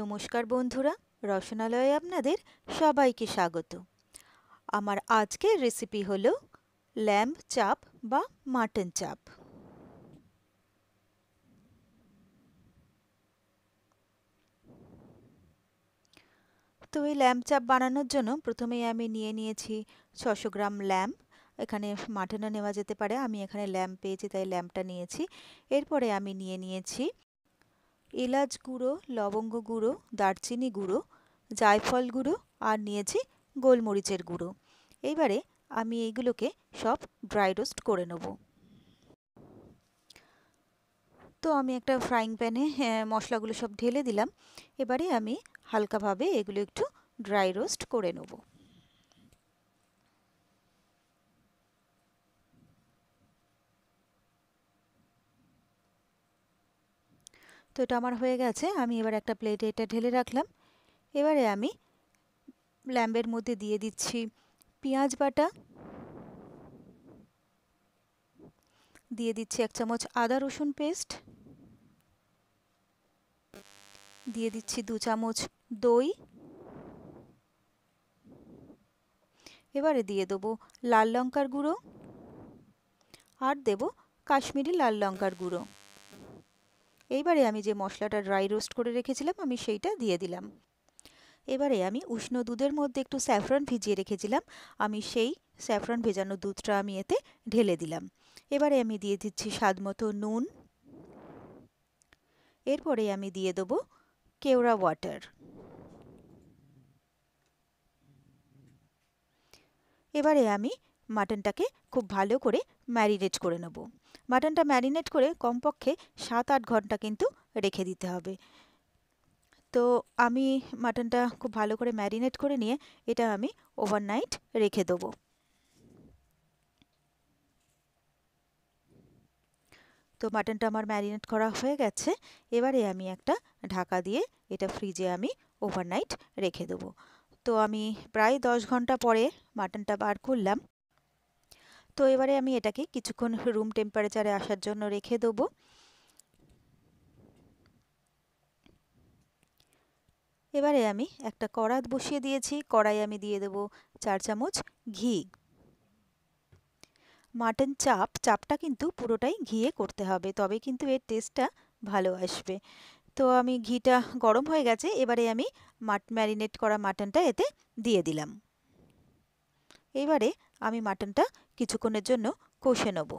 নমস্কার বন্ধুরা রসনালয়ে আপনাদের সবাইকে স্বাগত আমার আজকের রেসিপি হলো ল্যাম্ব চাপ বা মাটন চাপ তো এই ল্যাম্ব চাপ বানানোর জন্য প্রথমেই আমি নিয়ে নিয়েছি ছশো গ্রাম ল্যাম্ব এখানে মাটনও নেওয়া যেতে পারে আমি এখানে ল্যাম্প পেয়েছি তাই ল্যাম্পটা নিয়েছি এরপরে আমি নিয়ে নিয়েছি এলাচ গুঁড়ো লবঙ্গ গুঁড়ো দারচিনি গুঁড়ো জায়ফল গুঁড়ো আর নিয়েছি গোলমরিচের গুঁড়ো এইবারে আমি এইগুলোকে সব ড্রাই রোস্ট করে নেব তো আমি একটা ফ্রাইং প্যানে হ্যাঁ, মশলাগুলো সব ঢেলে দিলাম এবারে আমি হালকাভাবে এগুলো একটু ড্রাই রোস্ট করে নেবো তো এটা আমার হয়ে গেছে আমি এবার একটা প্লেটে এটা ঢেলে রাখলাম এবারে আমি ল্যাম্বের মধ্যে দিয়ে দিচ্ছি পেঁয়াজ বাটা দিয়ে দিচ্ছি এক চামচ আদা রসুন পেস্ট দিয়ে দিচ্ছি দু চামচ দই এবারে দিয়ে দেবো লাল লঙ্কার গুঁড়ো আর দেব কাশ্মীরি লাল লঙ্কার গুঁড়ো এইবারে আমি যে মশলাটা ড্রাই রোস্ট করে রেখেছিলাম আমি সেইটা দিয়ে দিলাম এবারে আমি উষ্ণ দুধের মধ্যে একটু স্যাফরন ভিজিয়ে রেখেছিলাম আমি সেই স্যাফরন ভেজানো দুধটা আমি এতে ঢেলে দিলাম এবারে আমি দিয়ে দিচ্ছি স্বাদ মতো নুন এরপরে আমি দিয়ে দেবো কেওড়া ওয়াটার এবারে আমি মাটনটাকে খুব ভালো করে ম্যারিনেট করে নেবো মাটনটা ম্যারিনেট করে কমপক্ষে সাত আট ঘন্টা কিন্তু রেখে দিতে হবে তো আমি মাটনটা খুব ভালো করে ম্যারিনেট করে নিয়ে এটা আমি ওভারনাইট রেখে দেবো তো মাটনটা আমার ম্যারিনেট করা হয়ে গেছে এবারে আমি একটা ঢাকা দিয়ে এটা ফ্রিজে আমি ওভারনাইট রেখে দেবো তো আমি প্রায় দশ ঘন্টা পরে মাটনটা বার করলাম তো এবারে আমি এটাকে কিছুক্ষণ রুম টেম্পারেচারে আসার জন্য রেখে দেবো এবারে আমি একটা কড়াত বসিয়ে দিয়েছি কড়াই আমি দিয়ে দেব চার চামচ ঘি মাটন চাপ চাপটা কিন্তু পুরোটাই ঘিয়ে করতে হবে তবে কিন্তু এর টেস্টটা ভালো আসবে তো আমি ঘিটা গরম হয়ে গেছে এবারে আমি মাট ম্যারিনেট করা মাটনটা এতে দিয়ে দিলাম এবারে আমি মাটনটা কিছুক্ষণের জন্য কষে নেব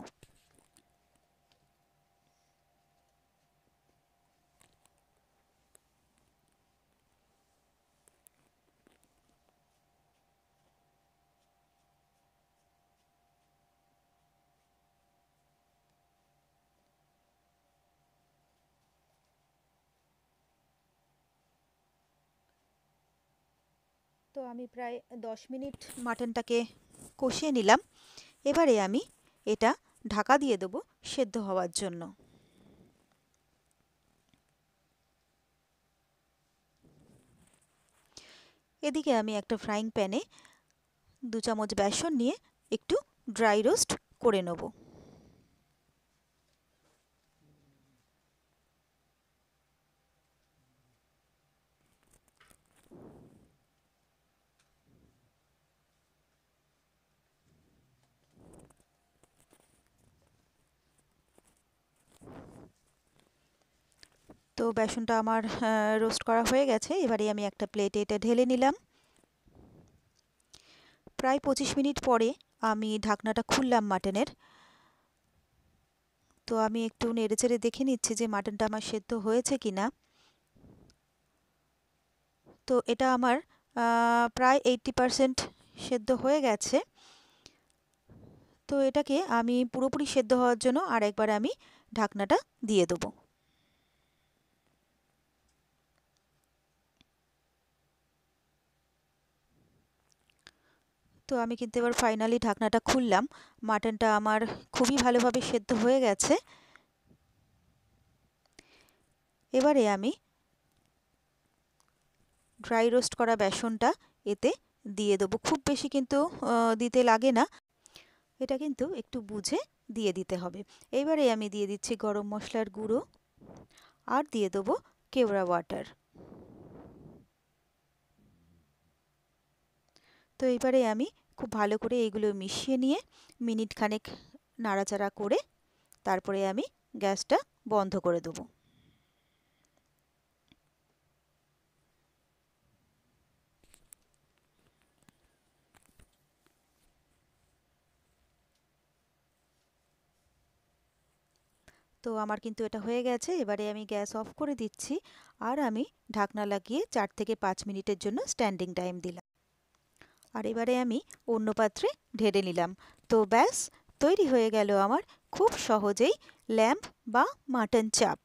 তো আমি প্রায় দশ মিনিট মাটনটাকে কষিয়ে নিলাম এবারে আমি এটা ঢাকা দিয়ে দেবো সেদ্ধ হওয়ার জন্য এদিকে আমি একটা ফ্রাইং প্যানে দু চামচ বেসন নিয়ে একটু ড্রাই রোস্ট করে নেবো তো বেসনটা আমার রোস্ট করা হয়ে গেছে এবারে আমি একটা প্লেটে এটা ঢেলে নিলাম প্রায় পঁচিশ মিনিট পরে আমি ঢাকনাটা খুললাম মাটনের তো আমি একটু নেড়ে চেড়ে দেখে নিচ্ছি যে মাটনটা আমার সেদ্ধ হয়েছে কি না তো এটা আমার প্রায় এইটটি পারসেন্ট সেদ্ধ হয়ে গেছে তো এটাকে আমি পুরোপুরি সেদ্ধ হওয়ার জন্য আর একবার আমি ঢাকনাটা দিয়ে দেবো তো আমি কিন্তু এবার ফাইনালি ঢাকনাটা খুললাম মাটনটা আমার খুবই ভালোভাবে সেদ্ধ হয়ে গেছে এবারে আমি ড্রাই রোস্ট করা বেসনটা এতে দিয়ে দেবো খুব বেশি কিন্তু দিতে লাগে না এটা কিন্তু একটু বুঝে দিয়ে দিতে হবে এবারে আমি দিয়ে দিচ্ছি গরম মশলার গুঁড়ো আর দিয়ে দেবো কেওড়া ওয়াটার তো এবারে আমি খুব ভালো করে এইগুলো মিশিয়ে নিয়ে মিনিট খানেক নাড়াচাড়া করে তারপরে আমি গ্যাসটা বন্ধ করে দেবো তো আমার কিন্তু এটা হয়ে গেছে এবারে আমি গ্যাস অফ করে দিচ্ছি আর আমি ঢাকনা লাগিয়ে চার থেকে পাঁচ মিনিটের জন্য স্ট্যান্ডিং টাইম দিলাম আর এবারে আমি অন্য পাত্রে ঢেলে নিলাম তো ব্যাস তৈরি হয়ে গেল আমার খুব সহজেই ল্যাম্প বা মাটন চাপ